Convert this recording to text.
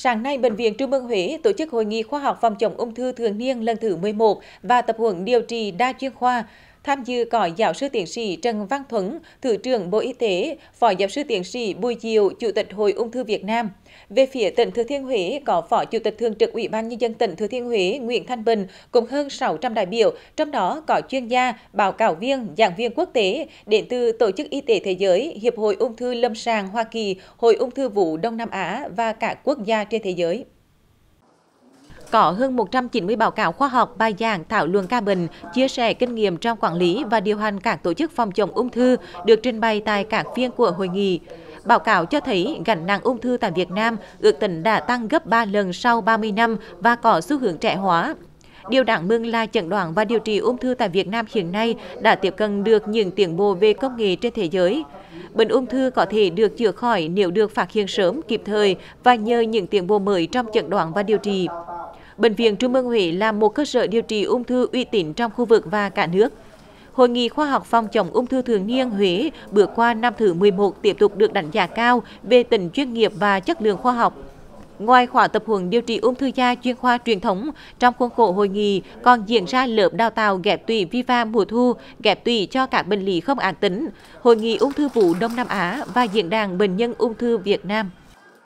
Sáng nay, Bệnh viện Trung ương Huế tổ chức hội nghị khoa học phòng chống ung thư thường niên lần thứ 11 và tập huấn điều trị đa chuyên khoa Tham dự có giáo sư tiến sĩ Trần Văn Thuấn, Thứ trưởng Bộ Y tế, Phó giáo sư tiến sĩ Bùi Diệu, Chủ tịch Hội ung thư Việt Nam. Về phía tỉnh Thừa Thiên Huế có Phó Chủ tịch Thường trực Ủy ban Nhân dân tỉnh Thừa Thiên Huế Nguyễn Thanh Bình cùng hơn 600 đại biểu, trong đó có chuyên gia, báo cáo viên, giảng viên quốc tế đến từ Tổ chức Y tế Thế giới, Hiệp hội Ung thư Lâm sàng Hoa Kỳ, Hội ung thư Vũ Đông Nam Á và cả quốc gia trên thế giới có hơn 190 báo cáo khoa học, bài giảng, thảo luận ca bệnh, chia sẻ kinh nghiệm trong quản lý và điều hành các tổ chức phòng chống ung thư được trình bày tại các phiên của hội nghị. Báo cáo cho thấy gánh nặng ung thư tại Việt Nam ước tính đã tăng gấp 3 lần sau 30 năm và có xu hướng trẻ hóa. Điều đáng mừng là chẩn đoán và điều trị ung thư tại Việt Nam hiện nay đã tiếp cận được những tiến bộ về công nghệ trên thế giới. Bệnh ung thư có thể được chữa khỏi nếu được phát hiện sớm, kịp thời và nhờ những tiến bộ mới trong chẩn đoán và điều trị. Bệnh viện Trung ương Huế là một cơ sở điều trị ung thư uy tín trong khu vực và cả nước. Hội nghị khoa học phòng chống ung thư thường niên Huế bước qua năm thứ 11 tiếp tục được đánh giá cao về tình chuyên nghiệp và chất lượng khoa học. Ngoài khóa tập huấn điều trị ung thư da chuyên khoa truyền thống, trong khuôn khổ hội nghị còn diễn ra lớp đào tạo ghép tủy Viva mùa thu, ghép tủy cho các bệnh lý không ác tính, hội nghị ung thư vú Đông Nam Á và diễn đàn bệnh nhân ung thư Việt Nam.